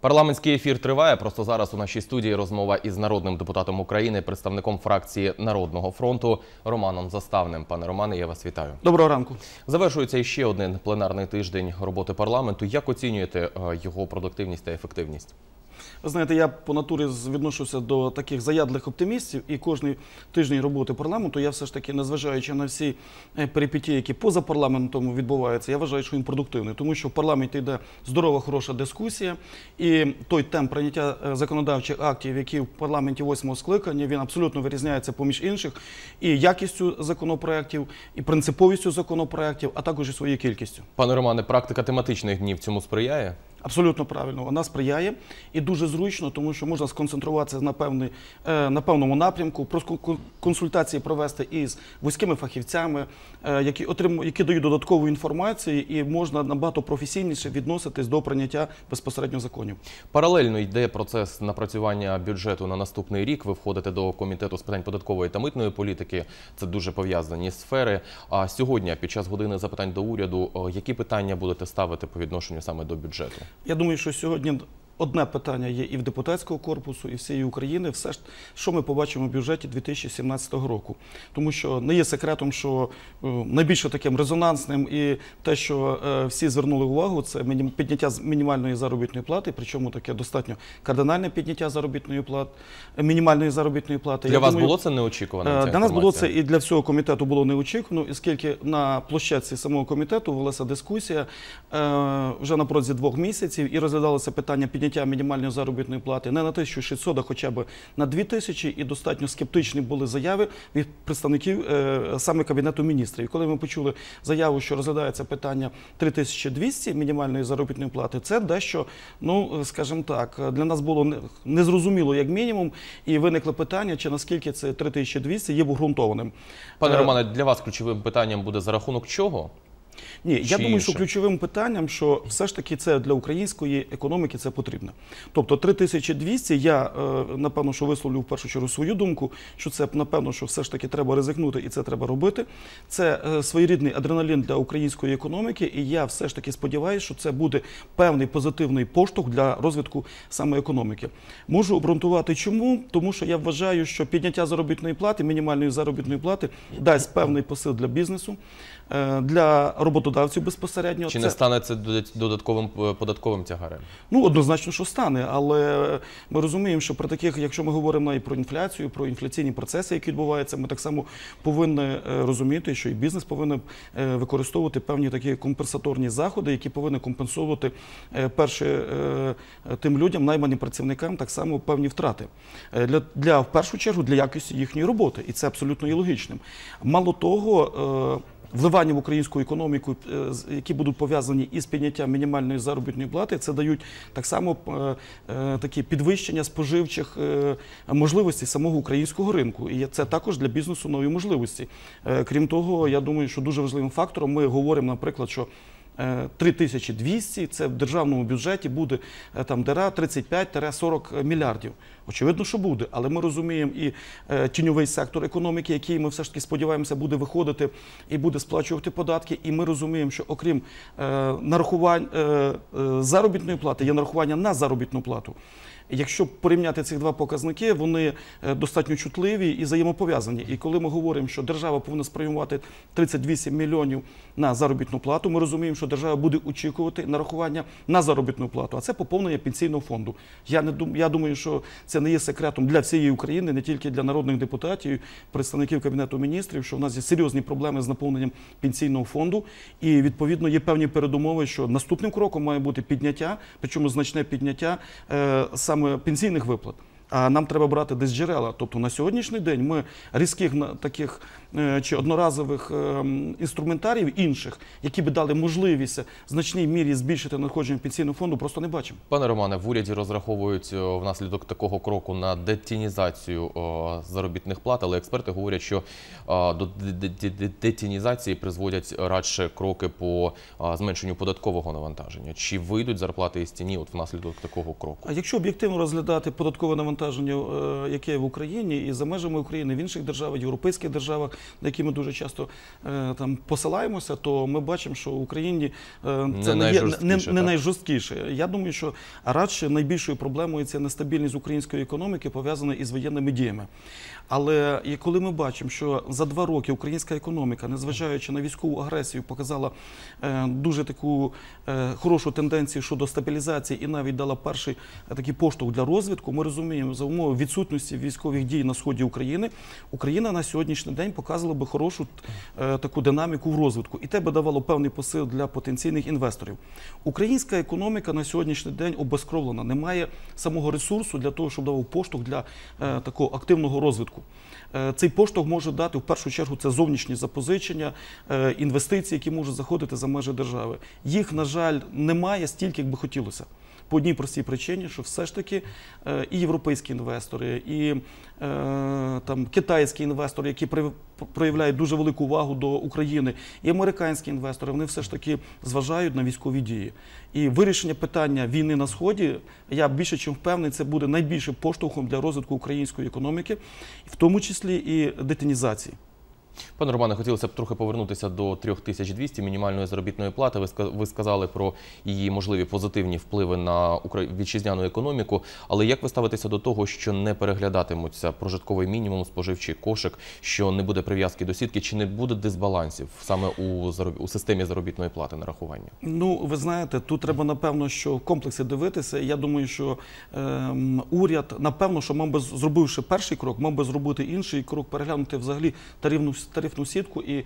Парламентський ефір триває. Просто зараз у нашій студії розмова із народним депутатом України, представником фракції Народного фронту Романом Заставним. Пане Романе, я вас вітаю. Доброго ранку. Завершується ще один пленарний тиждень роботи парламенту. Як оцінюєте е, його продуктивність та ефективність? Ви знаєте, я по натурі відношуся до таких заядлих оптимістів, і кожний тиждень роботи парламенту я все ж таки, незважаючи на всі е, перипетії, які поза парламентом відбуваються, я вважаю, що він продуктивний, тому що в парламенті йде здорова, хороша дискусія, і той темп прийняття е, законодавчих актів, які в парламенті восьмого скликання, він абсолютно вирізняється поміж інших і якістю законопроєктів, і принциповістю законопроєктів, а також і своєю кількістю. Пане Романе, практика тематичних днів цьому сприяє. Абсолютно правильно, вона сприяє і дуже зручно, тому що можна сконцентруватися на певний, е, на певному напрямку, консультації провести із вузькими фахівцями, е, які отримують, які дають додаткову інформацію, і можна набагато професійніше відноситись до прийняття безпосередньо законів. Паралельно йде процес напрацювання бюджету на наступний рік. Ви входите до комітету з питань податкової та митної політики. Це дуже пов'язані сфери. А сьогодні, під час години запитань до уряду, е, які питання будете ставити по відношенню саме до бюджету? Я думаю, що сьогодні одне питання є і в депутатського корпусу, і всієї України. Все ж, що ми побачимо в бюджеті 2017 року, тому що не є секретом, що е, найбільше таким резонансним і те, що е, всі звернули увагу, це підняття мінімальної заробітної плати, причому таке достатньо кардинальне підняття заробітної плати, мінімальної заробітної плати. Для Я вас думаю, було це неочікувано? Е, для інформація? нас було це і для всього комітету було неочікувано, оскільки на площадці самого комітету велася дискусія вже на протязі двох місяців і розглядалося питання підняття підняття мінімальної заробітної плати не на 1600, а хоча б на 2000, і достатньо скептичні були заяви від представників е, саме кабінету міністрів. І коли ми почули заяву, що розглядається питання 3200 мінімальної заробітної плати, це дещо, ну скажімо так, для нас було незрозуміло як мінімум, і виникло питання, чи наскільки це 3200 є обґрунтованим. Пане е, Романе, для вас ключовим питанням буде за рахунок чого? Ні, я думаю, інше? що ключовим питанням, що все ж таки це для української економіки це потрібно. Тобто 3200, я е, напевно, що висловлю в першу чергу свою думку, що це напевно, що все ж таки треба ризикнути і це треба робити. Це е, своєрідний адреналін для української економіки, і я все ж таки сподіваюся, що це буде певний позитивний поштовх для розвитку саме економіки. Можу обґрунтувати, чому тому, що я вважаю, що підняття заробітної плати, мінімальної заробітної плати дасть певний посил для бізнесу, е, для роботи роботодавців безпосередньо чи це... не стане це додатковим е, податковим тягарем? Ну однозначно, що стане, але ми розуміємо, що при таких, якщо ми говоримо і про інфляцію, про інфляційні процеси, які відбуваються, ми так само повинні е, розуміти, що і бізнес повинен е, використовувати певні такі компенсаторні заходи, які повинні компенсувати перше тим людям, найманим працівникам, так само певні втрати для, для в першу чергу для якості їхньої роботи, і це абсолютно є логічним. Мало того вливання в українську економіку, е, які будуть пов'язані із підняттям мінімальної заробітної плати, це дають так само е, е, такі підвищення споживчих можливостей самого українського ринку. І це також для бізнесу нові можливості. Крім того, я думаю, що дуже важливим фактором ми говоримо, наприклад, що 3200, е, це в державному бюджеті буде е, там дера 35-40 мільярдів. Очевидно, що буде, але ми розуміємо і е, тіньовий сектор економіки, який ми все ж таки сподіваємося буде виходити і буде сплачувати податки. І ми розуміємо, що окрім нарахувань заробітної плати є нарахування на заробітну плату. Якщо порівняти цих два показники, вони е, достатньо чутливі і взаємопов'язані. І коли ми говоримо, що держава повинна спрямувати 38 мільйонів на заробітну плату, ми розуміємо, що держава буде очікувати нарахування на заробітну плату, а це поповнення пенсійного фонду. Я не дум. я думаю, що це не є секретом для всієї України, не тільки для народних депутатів, представників кабінету міністрів, що в нас є серйозні проблеми з наповненням пенсійного фонду, і відповідно є певні передумови, що наступним кроком має бути підняття, причому значне підняття е, саме саме пенсійних виплат. А нам треба брати десь джерела. Тобто на сьогоднішній день ми різких таких е, чи одноразових е, інструментарів інших, які би дали можливість в значній мірі збільшити надходження пенсійного фонду, просто не бачимо. Пане Романе, в уряді розраховують е, внаслідок такого кроку на детінізацію заробітних плат, але експерти говорять, що до детінізації призводять радше кроки по зменшенню податкового навантаження. Чи вийдуть зарплати із тіні от внаслідок такого кроку? А якщо об'єктивно розглядати податкове навантаження? навантаження, е, яке в Україні і за межами України в інших державах, європейських державах, на які ми дуже часто е, там посилаємося, то ми бачимо, що в Україні е, це не, не є не, не найжорсткіше. Я думаю, що радше найбільшою проблемою ця нестабільність української економіки пов'язана із воєнними діями. Але і коли ми бачимо, що за два роки українська економіка, незважаючи на військову агресію, показала дуже таку хорошу тенденцію щодо стабілізації і навіть дала перший такий поштовх для розвитку, ми розуміємо за умови відсутності військових дій на сході України, Україна на сьогоднішній день показала би хорошу е, таку динаміку в розвитку, і те би давало певний посил для потенційних інвесторів. Українська економіка на сьогоднішній день обезкровлена, немає самого ресурсу для того, щоб давав поштовх для е, такого активного розвитку. Е, цей поштовх може дати в першу чергу це зовнішні запозичення, е, інвестиції, які можуть заходити за межі держави. Їх на жаль немає стільки, як би хотілося по одній простій причині, що все ж таки е, і європейські інвестори, і е, там китайські інвестори, які проявляють дуже велику увагу до України, і американські інвестори вони все ж таки зважають на військові дії. І вирішення питання війни на сході я більше чим впевнений, це буде найбільшим поштовхом для розвитку української економіки, в тому числі і детінізації. Пане Романе, хотілося б трохи повернутися до 3200 мінімальної заробітної плати. Ви сказали про її можливі позитивні впливи на вітчизняну економіку. Але як ви ставитеся до того, що не переглядатимуться прожитковий мінімум, споживчий кошик, що не буде прив'язки до сітки, чи не буде дисбалансів саме у у системі заробітної плати нарахування? Ну ви знаєте, тут треба напевно, що в комплексі дивитися. Я думаю, що ем, уряд напевно, що мав би зробивши перший крок, мав би зробити інший крок, переглянути взагалі тарифну тарифну сітку і е,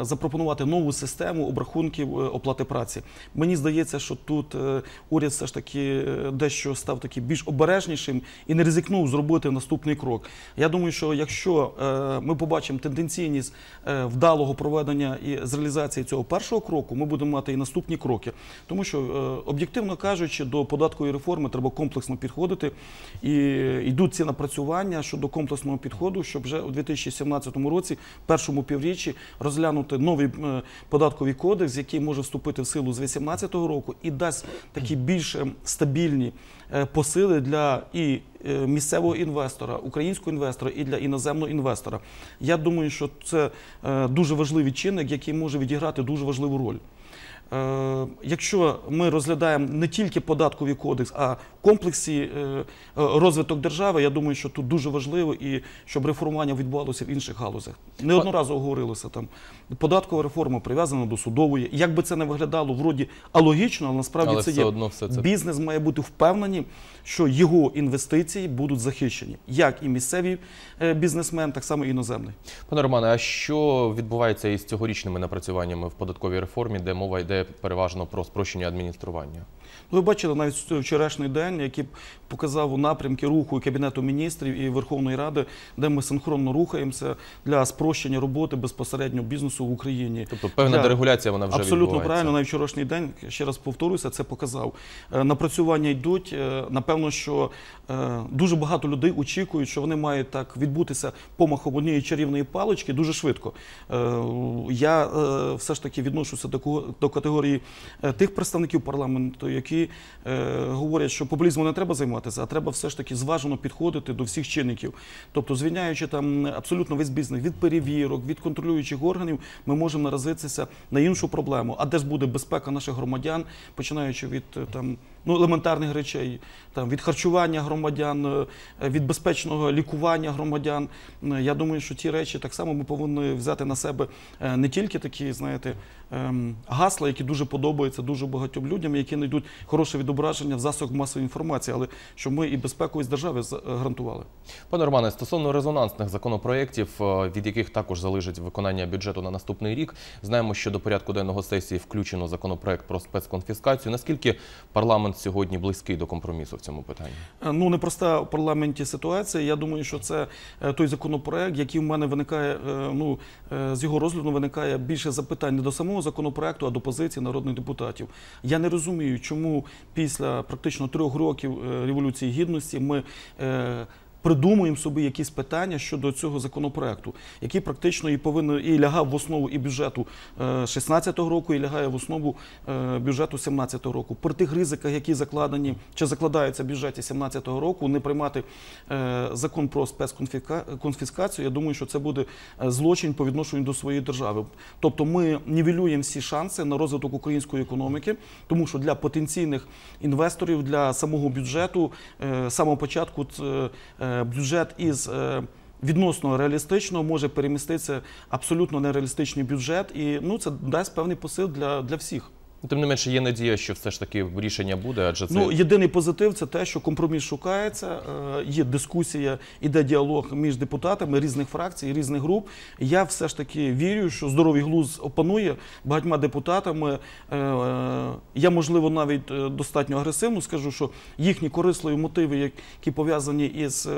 запропонувати нову систему обрахунків е, оплати праці. Мені здається, що тут е, уряд все ж таки дещо став таки більш обережнішим і не ризикнув зробити наступний крок. Я думаю, що якщо ми побачимо тенденційність вдалого проведення і з реалізації цього першого кроку, ми будемо мати і наступні кроки, тому що об'єктивно кажучи, до податкової реформи треба комплексно підходити і йдуть ці напрацювання щодо комплексного підходу, щоб вже у 2017 році першому півріччі розглянути новий е, податковий кодекс, який може вступити в силу з 2018 року, і дасть такі більш е, стабільні е, посили для і місцевого інвестора, українського інвестора і для іноземного інвестора. Я думаю, що це дуже важливий чинник, який може відіграти дуже важливу роль. Е, якщо ми розглядаємо не тільки податковий кодекс, а комплексі е, е, розвиток держави, я думаю, що тут дуже важливо і щоб реформування відбувалося в інших галузях. Неодноразово говорилося там податкова реформа прив'язана до судової. Як би це не виглядало вроді алогічно, але насправді але це є все це. бізнес має бути впевнений, що його інвестиції будуть захищені, як і місцеві бізнесмен, так само і іноземний. Пане Романе, а що відбувається із цьогорічними напрацюваннями в податковій реформі, де мова йде переважно про спрощення адміністрування. Ви бачили навіть вчорашній день, який показав у напрямки руху і кабінету міністрів і Верховної Ради, де ми синхронно рухаємося для спрощення роботи безпосередньо бізнесу в Україні. Тобто певна дерегуляція вона вже абсолютно правильно. Навіть вчорашній день ще раз повторюся, це показав. Е, напрацювання йдуть. Е, напевно, що е, дуже багато людей очікують, що вони мають так відбутися помахом однієї чарівної палички дуже швидко. Я все ж таки відношуся до категорії тих представників парламенту, які які е, говорять, що популізмом не треба займатися, а треба все ж таки зважено підходити до всіх чинників. Тобто, звільняючи там абсолютно весь бізнес від перевірок, від контролюючих органів, ми можемо наразитися на іншу проблему. А де ж буде безпека наших громадян, починаючи від е, там ну елементарних речей, там від харчування громадян, е, від безпечного лікування громадян. Е, я думаю, що ці речі так само ми повинні взяти на себе е, не тільки такі, знаєте, ем, гасла, які дуже подобаються дуже багатьом людям, які знайдуть хороше відображення в засобах масової інформації, але щоб ми і безпеку із держави гарантували. Пане Романе, стосовно резонансних законопроєктів, від яких також залежить виконання бюджету на наступний рік, знаємо, що до порядку денного сесії включено законопроект про спецконфіскацію. Наскільки парламент парламент сьогодні близький до компромісу в цьому питанні? Е, ну непроста в парламенті ситуація. Я думаю, що це е, той законопроект, який в мене виникає. Е, ну з його розгляду виникає більше запитань не до самого законопроекту, а до позиції народних депутатів. Я не розумію, чому після практично трьох років революції гідності ми придумуємо собі якісь питання щодо цього законопроекту, який практично і повинен і лягав в основу і бюджету 16 е, року, і лягає в основу е, бюджету 17 року. При тих ризиках, які закладені чи закладаються в бюджеті 17 року, не приймати е, закон про спецконфіскацію, Я думаю, що це буде злочин по відношенню до своєї держави. Тобто, ми нівелюємо всі шанси на розвиток української економіки, тому що для потенційних інвесторів для самого бюджету самого початку бюджет із е, відносно реалістичного може переміститися абсолютно нереалістичний бюджет, і ну це дасть певний посил для, для всіх. Ну, тим не менше, є надія, що все ж таки рішення буде, адже ну, це ну єдиний позитив це те, що компроміс шукається. Е, є дискусія, іде діалог між депутатами різних фракцій, різних груп. Я все ж таки вірю, що здоровий глуз опанує багатьма депутатами. Е, е, я можливо навіть достатньо агресивно скажу, що їхні корисливі мотиви, які пов'язані із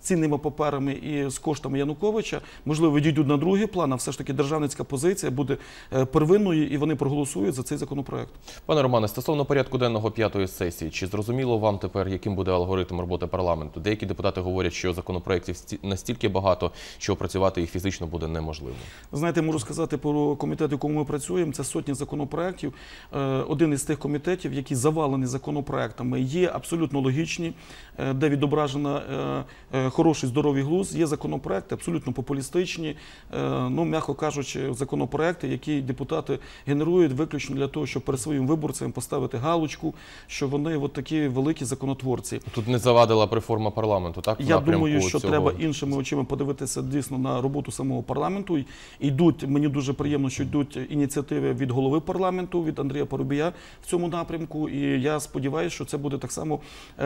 цінними паперами і з коштами Януковича, можливо, відійдуть на другий план. а Все ж таки державницька позиція буде первинною, і вони проголосують за цей законопроект проєкту. Пане Романе, стосовно порядку денного п'ятої сесії, чи зрозуміло вам тепер, яким буде алгоритм роботи парламенту? Деякі депутати говорять, що законопроєктів настільки багато, що опрацювати їх фізично буде неможливо. Знаєте, можу сказати про комітет, в якому ми працюємо. Це сотні законопроєктів. Е, один із тих комітетів, які завалені законопроєктами, є абсолютно логічні. Е, де відображено е, е, хороший здоровий глузд, є законопроекти абсолютно популістичні, ну м'яко кажучи, законопроекти, які депутати генерують виключно для того, щоб перед своїм виборцем поставити галочку, що вони от такі великі законотворці. Тут не завадила б реформа парламенту, так я думаю, що цього... треба іншими очима подивитися дійсно на роботу самого парламенту. Йдуть мені дуже приємно, що йдуть ініціативи від голови парламенту від Андрія Парубія в цьому напрямку. І я сподіваюся, що це буде так само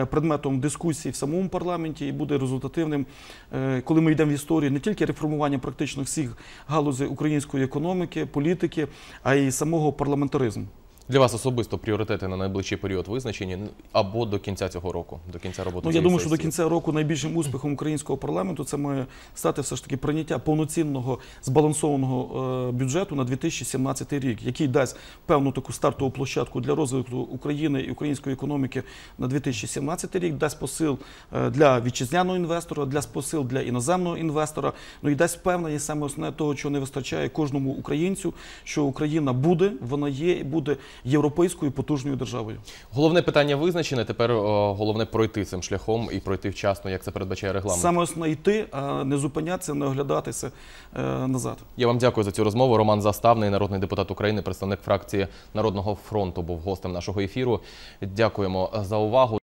предметом дискусії дискусії в самому парламенті і буде результативним, е, коли ми йдемо в історію не тільки реформування практично всіх галузей української економіки, політики, а й самого парламентаризму. Для вас особисто пріоритети на найближчий період визначені ну, або до кінця цього року, до кінця роботи. Ну, я думаю, сесії. що до кінця року найбільшим успіхом українського парламенту це має стати все ж таки прийняття повноцінного збалансованого е, бюджету на 2017 рік, який дасть певну таку стартову площадку для розвитку України і української економіки на 2017 рік, дасть посил е, для вітчизняного інвестора, для посил для іноземного інвестора. Ну і дасть певне, і саме основне того, чого не вистачає кожному українцю, що Україна буде, вона є і буде європейською потужною державою. Головне питання визначене. Тепер е, головне пройти цим шляхом і пройти вчасно, як це передбачає регламент. Саме основне йти, а не зупинятися, не оглядатися е, назад. Я вам дякую за цю розмову. Роман Заставний, народний депутат України, представник фракції Народного фронту, був гостем нашого ефіру. Дякуємо е, за увагу.